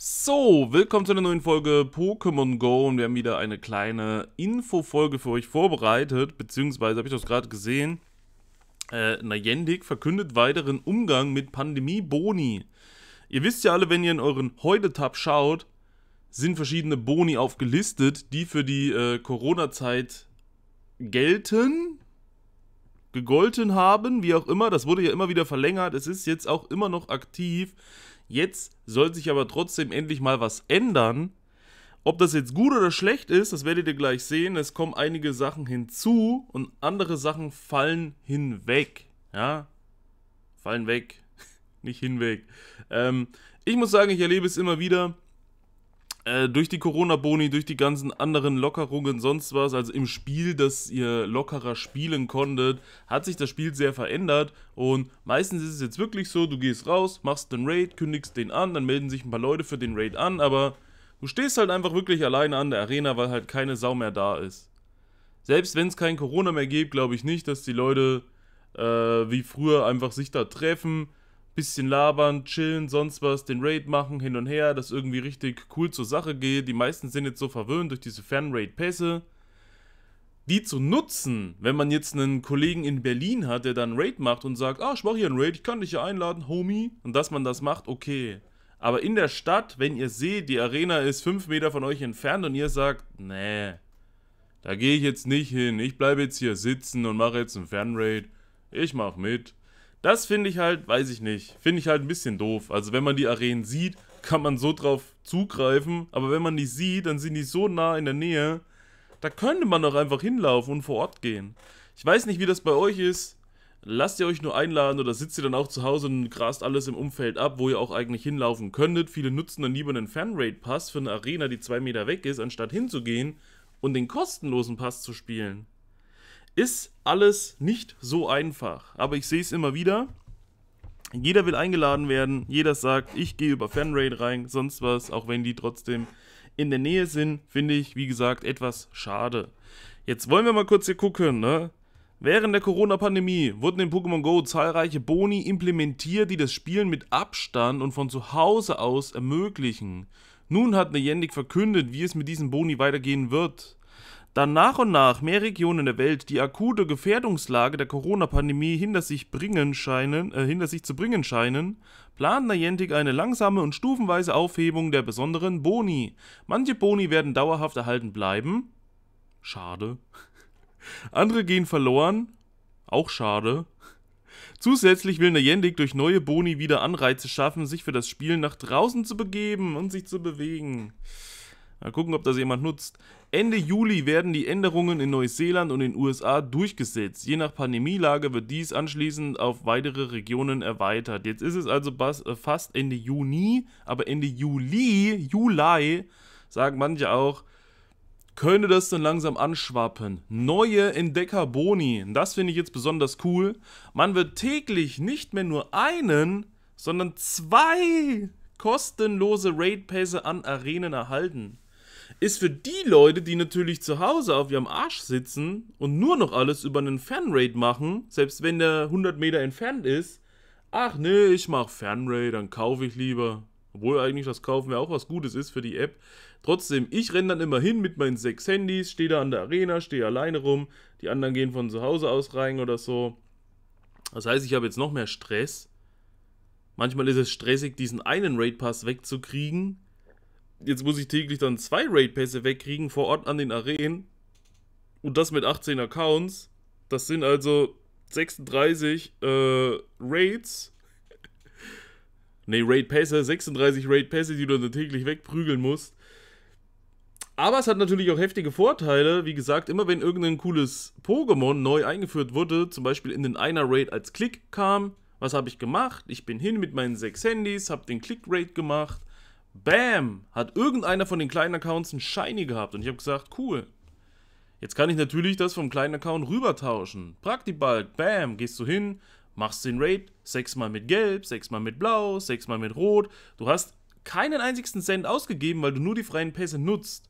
So, willkommen zu einer neuen Folge Pokémon Go und wir haben wieder eine kleine Infofolge für euch vorbereitet, beziehungsweise habe ich das gerade gesehen, äh, Nayendik verkündet weiteren Umgang mit Pandemie-Boni. Ihr wisst ja alle, wenn ihr in euren Heute-Tab schaut, sind verschiedene Boni aufgelistet, die für die äh, Corona-Zeit gelten, gegolten haben, wie auch immer. Das wurde ja immer wieder verlängert. Es ist jetzt auch immer noch aktiv. Jetzt soll sich aber trotzdem endlich mal was ändern. Ob das jetzt gut oder schlecht ist, das werdet ihr gleich sehen. Es kommen einige Sachen hinzu und andere Sachen fallen hinweg. Ja, fallen weg, nicht hinweg. Ähm, ich muss sagen, ich erlebe es immer wieder. Äh, durch die Corona-Boni, durch die ganzen anderen Lockerungen, sonst was, also im Spiel, dass ihr lockerer spielen konntet, hat sich das Spiel sehr verändert. Und meistens ist es jetzt wirklich so, du gehst raus, machst den Raid, kündigst den an, dann melden sich ein paar Leute für den Raid an, aber du stehst halt einfach wirklich alleine an der Arena, weil halt keine Sau mehr da ist. Selbst wenn es kein Corona mehr gibt, glaube ich nicht, dass die Leute äh, wie früher einfach sich da treffen bisschen labern, chillen, sonst was, den Raid machen, hin und her, dass irgendwie richtig cool zur Sache geht. Die meisten sind jetzt so verwöhnt durch diese fan pässe Die zu nutzen, wenn man jetzt einen Kollegen in Berlin hat, der dann Raid macht und sagt, ah, ich mache hier einen Raid, ich kann dich hier einladen, Homie. Und dass man das macht, okay. Aber in der Stadt, wenn ihr seht, die Arena ist 5 Meter von euch entfernt und ihr sagt, nee, da gehe ich jetzt nicht hin, ich bleibe jetzt hier sitzen und mache jetzt einen fan ich mache mit das finde ich halt, weiß ich nicht, finde ich halt ein bisschen doof. Also wenn man die Arenen sieht, kann man so drauf zugreifen, aber wenn man die sieht, dann sind die so nah in der Nähe, da könnte man doch einfach hinlaufen und vor Ort gehen. Ich weiß nicht, wie das bei euch ist. Lasst ihr euch nur einladen oder sitzt ihr dann auch zu Hause und grast alles im Umfeld ab, wo ihr auch eigentlich hinlaufen könntet. Viele nutzen dann lieber einen Fanrate-Pass für eine Arena, die zwei Meter weg ist, anstatt hinzugehen und den kostenlosen Pass zu spielen. Ist alles nicht so einfach, aber ich sehe es immer wieder. Jeder will eingeladen werden, jeder sagt, ich gehe über Fanraid rein, sonst was, auch wenn die trotzdem in der Nähe sind, finde ich, wie gesagt, etwas schade. Jetzt wollen wir mal kurz hier gucken, ne? Während der Corona-Pandemie wurden in Pokémon Go zahlreiche Boni implementiert, die das Spielen mit Abstand und von zu Hause aus ermöglichen. Nun hat Niantic verkündet, wie es mit diesen Boni weitergehen wird. Da nach und nach mehr Regionen der Welt die akute Gefährdungslage der Corona-Pandemie hinter sich äh, hinter sich zu bringen scheinen, plant Niantic eine langsame und stufenweise Aufhebung der besonderen Boni. Manche Boni werden dauerhaft erhalten bleiben. Schade. Andere gehen verloren. Auch schade. Zusätzlich will Niantic durch neue Boni wieder Anreize schaffen, sich für das Spiel nach draußen zu begeben und sich zu bewegen. Mal gucken, ob das jemand nutzt. Ende Juli werden die Änderungen in Neuseeland und den USA durchgesetzt. Je nach Pandemielage wird dies anschließend auf weitere Regionen erweitert. Jetzt ist es also äh, fast Ende Juni, aber Ende Juli, Juli, sagen manche auch, könnte das dann langsam anschwappen. Neue Entdeckerboni, das finde ich jetzt besonders cool. Man wird täglich nicht mehr nur einen, sondern zwei kostenlose Raid-Pässe an Arenen erhalten ist für die Leute, die natürlich zu Hause auf ihrem Arsch sitzen und nur noch alles über einen Fanrate machen, selbst wenn der 100 Meter entfernt ist, ach nee, ich mach Fanrate, dann kaufe ich lieber. Obwohl eigentlich das Kaufen ja auch was Gutes ist für die App. Trotzdem, ich renne dann immer hin mit meinen sechs Handys, stehe da an der Arena, stehe alleine rum, die anderen gehen von zu Hause aus rein oder so. Das heißt, ich habe jetzt noch mehr Stress. Manchmal ist es stressig, diesen einen Raid Pass wegzukriegen jetzt muss ich täglich dann zwei Raid Pässe wegkriegen vor Ort an den Arenen. Und das mit 18 Accounts. Das sind also 36 äh, Raids. ne, Raid Pässe, 36 Raid Pässe, die du dann täglich wegprügeln musst. Aber es hat natürlich auch heftige Vorteile. Wie gesagt, immer wenn irgendein cooles Pokémon neu eingeführt wurde, zum Beispiel in den einer Raid als Klick kam, was habe ich gemacht? Ich bin hin mit meinen sechs Handys, habe den klick Raid gemacht, Bam! Hat irgendeiner von den kleinen Accounts ein Shiny gehabt und ich habe gesagt, cool. Jetzt kann ich natürlich das vom kleinen Account rübertauschen. Praktibald, bam, gehst du hin, machst den Raid, sechsmal mit Gelb, sechsmal mit Blau, sechsmal mit Rot. Du hast keinen einzigen Cent ausgegeben, weil du nur die freien Pässe nutzt.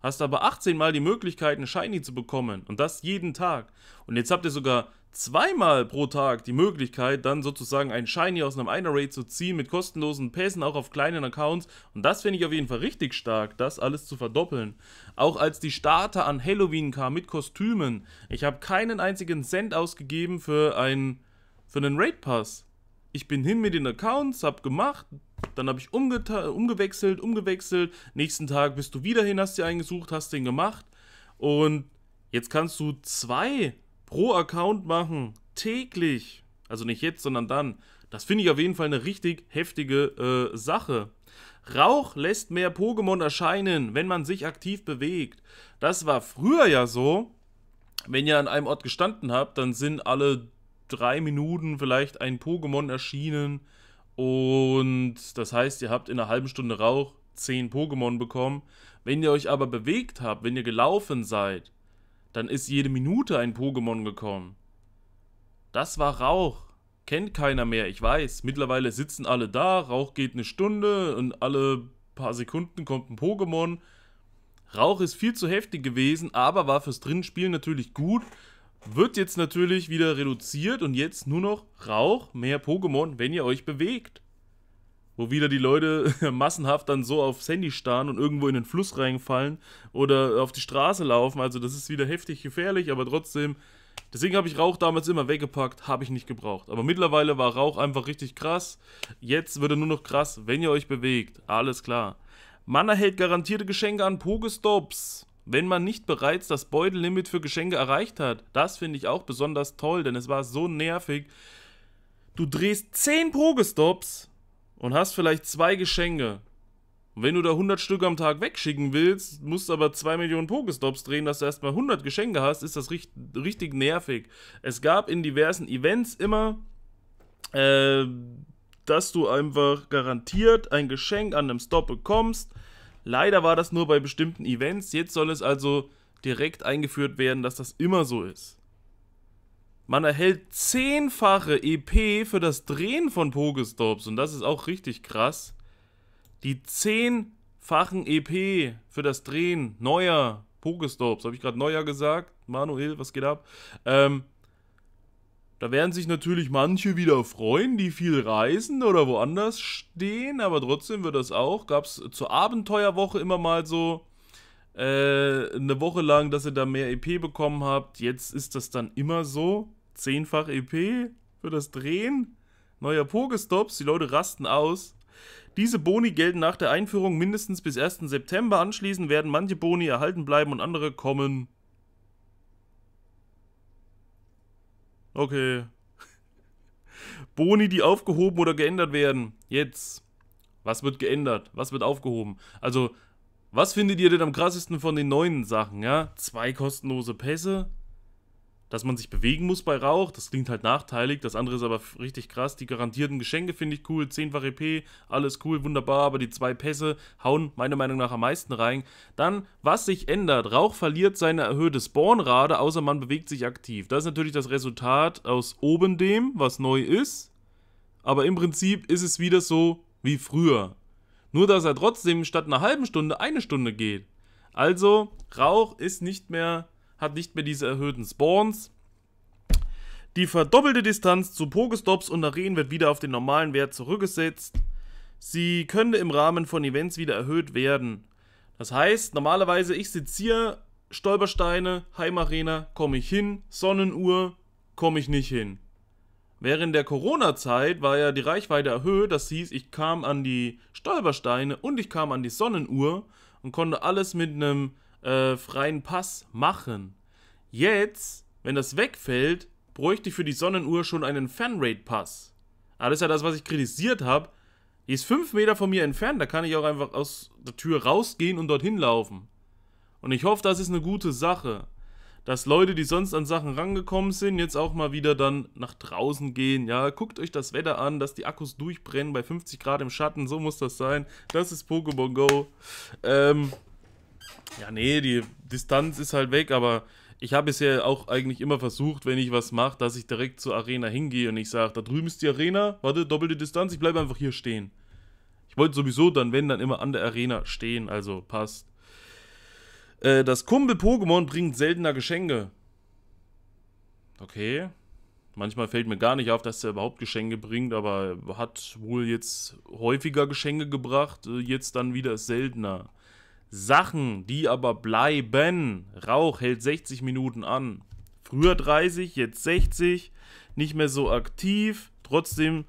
Hast aber 18 Mal die Möglichkeit, ein Shiny zu bekommen und das jeden Tag. Und jetzt habt ihr sogar zweimal pro Tag die Möglichkeit, dann sozusagen ein Shiny aus einem einer Raid zu ziehen mit kostenlosen Pässen, auch auf kleinen Accounts. Und das finde ich auf jeden Fall richtig stark, das alles zu verdoppeln. Auch als die Starter an Halloween kam mit Kostümen. Ich habe keinen einzigen Cent ausgegeben für einen, für einen Raid Pass. Ich bin hin mit den Accounts, habe gemacht, dann habe ich umgewechselt, umgewechselt. Nächsten Tag bist du wieder hin, hast dir einen gesucht, hast den gemacht. Und jetzt kannst du zwei pro Account machen. Täglich. Also nicht jetzt, sondern dann. Das finde ich auf jeden Fall eine richtig heftige äh, Sache. Rauch lässt mehr Pokémon erscheinen, wenn man sich aktiv bewegt. Das war früher ja so. Wenn ihr an einem Ort gestanden habt, dann sind alle drei Minuten vielleicht ein Pokémon erschienen. Und das heißt, ihr habt in einer halben Stunde Rauch zehn Pokémon bekommen. Wenn ihr euch aber bewegt habt, wenn ihr gelaufen seid, dann ist jede Minute ein Pokémon gekommen. Das war Rauch. Kennt keiner mehr, ich weiß. Mittlerweile sitzen alle da, Rauch geht eine Stunde und alle paar Sekunden kommt ein Pokémon. Rauch ist viel zu heftig gewesen, aber war fürs Drinspielen natürlich gut. Wird jetzt natürlich wieder reduziert und jetzt nur noch Rauch, mehr Pokémon, wenn ihr euch bewegt wo wieder die Leute massenhaft dann so aufs Handy starren und irgendwo in den Fluss reinfallen oder auf die Straße laufen. Also das ist wieder heftig gefährlich, aber trotzdem. Deswegen habe ich Rauch damals immer weggepackt, habe ich nicht gebraucht. Aber mittlerweile war Rauch einfach richtig krass. Jetzt wird er nur noch krass, wenn ihr euch bewegt. Alles klar. Man erhält garantierte Geschenke an Pogestops, wenn man nicht bereits das Beutellimit für Geschenke erreicht hat. Das finde ich auch besonders toll, denn es war so nervig. Du drehst 10 Pogestops und hast vielleicht zwei Geschenke. Und wenn du da 100 Stück am Tag wegschicken willst, musst aber 2 Millionen Pokestops drehen, dass du erstmal 100 Geschenke hast, ist das richtig, richtig nervig. Es gab in diversen Events immer, äh, dass du einfach garantiert ein Geschenk an einem Stop bekommst. Leider war das nur bei bestimmten Events. Jetzt soll es also direkt eingeführt werden, dass das immer so ist. Man erhält zehnfache EP für das Drehen von Pogestops. Und das ist auch richtig krass. Die zehnfachen EP für das Drehen neuer Pogestops. Habe ich gerade neuer gesagt? Manuel, was geht ab? Ähm, da werden sich natürlich manche wieder freuen, die viel reisen oder woanders stehen, aber trotzdem wird das auch. Gab es zur Abenteuerwoche immer mal so äh, eine Woche lang, dass ihr da mehr EP bekommen habt. Jetzt ist das dann immer so. Zehnfach EP für das Drehen. Neuer Pokestops, die Leute rasten aus. Diese Boni gelten nach der Einführung mindestens bis 1. September. Anschließend werden manche Boni erhalten bleiben und andere kommen. Okay. Boni, die aufgehoben oder geändert werden. Jetzt. Was wird geändert? Was wird aufgehoben? Also, was findet ihr denn am krassesten von den neuen Sachen, ja? Zwei kostenlose Pässe? dass man sich bewegen muss bei Rauch. Das klingt halt nachteilig. Das andere ist aber richtig krass. Die garantierten Geschenke finde ich cool. 10-fach EP, alles cool, wunderbar. Aber die zwei Pässe hauen meiner Meinung nach am meisten rein. Dann, was sich ändert. Rauch verliert seine erhöhte Spawnrate, außer man bewegt sich aktiv. Das ist natürlich das Resultat aus oben dem, was neu ist. Aber im Prinzip ist es wieder so wie früher. Nur, dass er trotzdem statt einer halben Stunde eine Stunde geht. Also, Rauch ist nicht mehr hat nicht mehr diese erhöhten Spawns. Die verdoppelte Distanz zu Pokestops und Arenen wird wieder auf den normalen Wert zurückgesetzt. Sie könnte im Rahmen von Events wieder erhöht werden. Das heißt, normalerweise, ich sitze hier, Stolpersteine, Heimarena, komme ich hin, Sonnenuhr, komme ich nicht hin. Während der Corona-Zeit war ja die Reichweite erhöht, das hieß, ich kam an die Stolpersteine und ich kam an die Sonnenuhr und konnte alles mit einem äh, freien Pass machen. Jetzt, wenn das wegfällt, bräuchte ich für die Sonnenuhr schon einen Fanrate-Pass. Aber das ist ja das, was ich kritisiert habe. Die ist 5 Meter von mir entfernt, da kann ich auch einfach aus der Tür rausgehen und dorthin laufen. Und ich hoffe, das ist eine gute Sache. Dass Leute, die sonst an Sachen rangekommen sind, jetzt auch mal wieder dann nach draußen gehen. Ja, guckt euch das Wetter an, dass die Akkus durchbrennen bei 50 Grad im Schatten. So muss das sein. Das ist Pokémon Go. Ähm, ja, nee, die Distanz ist halt weg, aber ich habe es ja auch eigentlich immer versucht, wenn ich was mache, dass ich direkt zur Arena hingehe und ich sage, da drüben ist die Arena, warte, doppelte Distanz, ich bleibe einfach hier stehen. Ich wollte sowieso dann, wenn, dann immer an der Arena stehen, also passt. Äh, das Kumpel-Pokémon bringt seltener Geschenke. Okay. Manchmal fällt mir gar nicht auf, dass er überhaupt Geschenke bringt, aber hat wohl jetzt häufiger Geschenke gebracht, äh, jetzt dann wieder seltener. Sachen, die aber bleiben. Rauch hält 60 Minuten an. Früher 30, jetzt 60, nicht mehr so aktiv, trotzdem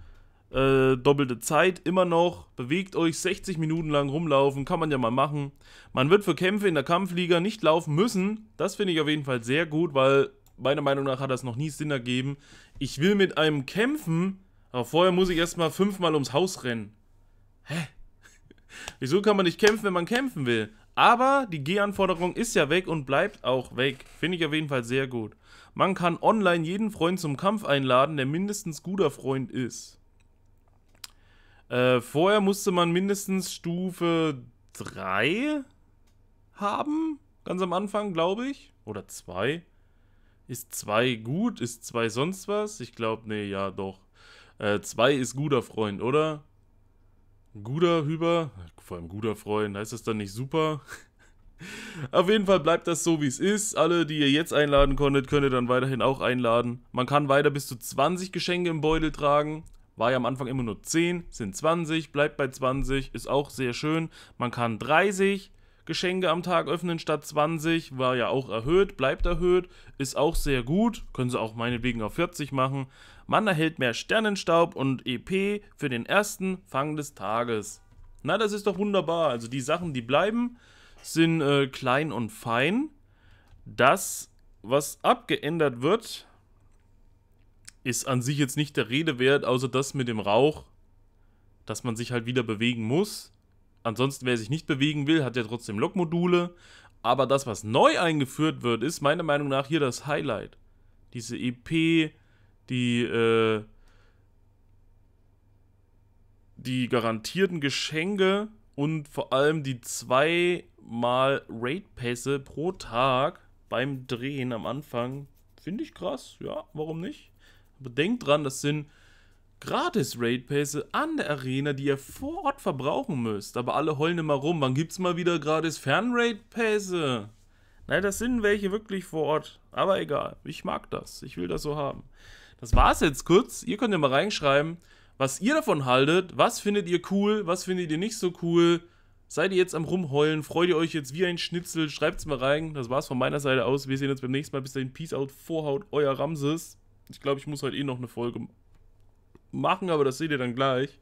äh, doppelte Zeit, immer noch. Bewegt euch 60 Minuten lang rumlaufen, kann man ja mal machen. Man wird für Kämpfe in der Kampfliga nicht laufen müssen. Das finde ich auf jeden Fall sehr gut, weil meiner Meinung nach hat das noch nie Sinn ergeben. Ich will mit einem kämpfen, aber vorher muss ich erstmal fünfmal ums Haus rennen. Hä? Wieso kann man nicht kämpfen, wenn man kämpfen will? Aber die G-Anforderung ist ja weg und bleibt auch weg. Finde ich auf jeden Fall sehr gut. Man kann online jeden Freund zum Kampf einladen, der mindestens guter Freund ist. Äh, vorher musste man mindestens Stufe 3 haben. Ganz am Anfang, glaube ich. Oder 2. Ist 2 gut? Ist 2 sonst was? Ich glaube, nee, ja, doch. 2 äh, ist guter Freund, oder? guter Hüber, vor allem guter Freund, heißt das dann nicht super? Auf jeden Fall bleibt das so, wie es ist. Alle, die ihr jetzt einladen konntet, könnt ihr dann weiterhin auch einladen. Man kann weiter bis zu 20 Geschenke im Beutel tragen. War ja am Anfang immer nur 10, sind 20, bleibt bei 20, ist auch sehr schön. Man kann 30, Geschenke am Tag öffnen statt 20. War ja auch erhöht, bleibt erhöht, ist auch sehr gut. Können sie auch meinetwegen auf 40 machen. Man erhält mehr Sternenstaub und EP für den ersten Fang des Tages. Na, das ist doch wunderbar. Also die Sachen, die bleiben, sind äh, klein und fein. Das, was abgeändert wird, ist an sich jetzt nicht der Rede wert, außer das mit dem Rauch, dass man sich halt wieder bewegen muss. Ansonsten, wer sich nicht bewegen will, hat ja trotzdem Lokmodule. Aber das, was neu eingeführt wird, ist meiner Meinung nach hier das Highlight. Diese EP, die, äh, die garantierten Geschenke und vor allem die zweimal Raid-Pässe pro Tag beim Drehen am Anfang. Finde ich krass, ja, warum nicht? Aber denkt dran, das sind gratis Raid Pässe an der Arena, die ihr vor Ort verbrauchen müsst. Aber alle heulen immer rum, wann gibt's mal wieder gratis Fernraid Pässe? Naja, das sind welche wirklich vor Ort. Aber egal, ich mag das. Ich will das so haben. Das war's jetzt kurz. Ihr könnt ja mal reinschreiben, was ihr davon haltet. Was findet ihr cool? Was findet ihr nicht so cool? Seid ihr jetzt am Rumheulen? Freut ihr euch jetzt wie ein Schnitzel? Schreibt's mal rein. Das war's von meiner Seite aus. Wir sehen uns beim nächsten Mal. Bis dahin, Peace out, Vorhaut, euer Ramses. Ich glaube, ich muss heute eh noch eine Folge machen, aber das seht ihr dann gleich.